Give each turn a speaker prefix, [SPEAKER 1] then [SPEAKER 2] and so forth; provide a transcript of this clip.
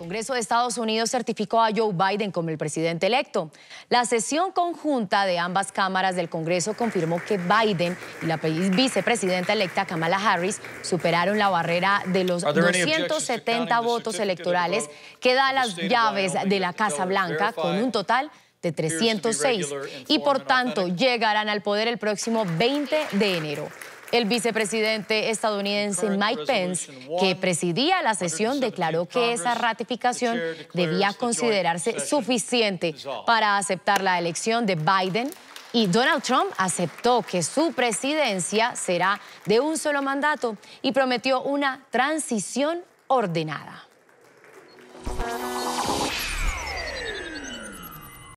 [SPEAKER 1] El Congreso de Estados Unidos certificó a Joe Biden como el presidente electo. La sesión conjunta de ambas cámaras del Congreso confirmó que Biden y la vicepresidenta electa Kamala Harris superaron la barrera de los 270 votos electorales que da las llaves de la Casa Blanca con un total de 306 y por tanto llegarán al poder el próximo 20 de enero. El vicepresidente estadounidense Mike Pence, que presidía la sesión, declaró que esa ratificación debía considerarse suficiente para aceptar la elección de Biden y Donald Trump aceptó que su presidencia será de un solo mandato y prometió una transición ordenada.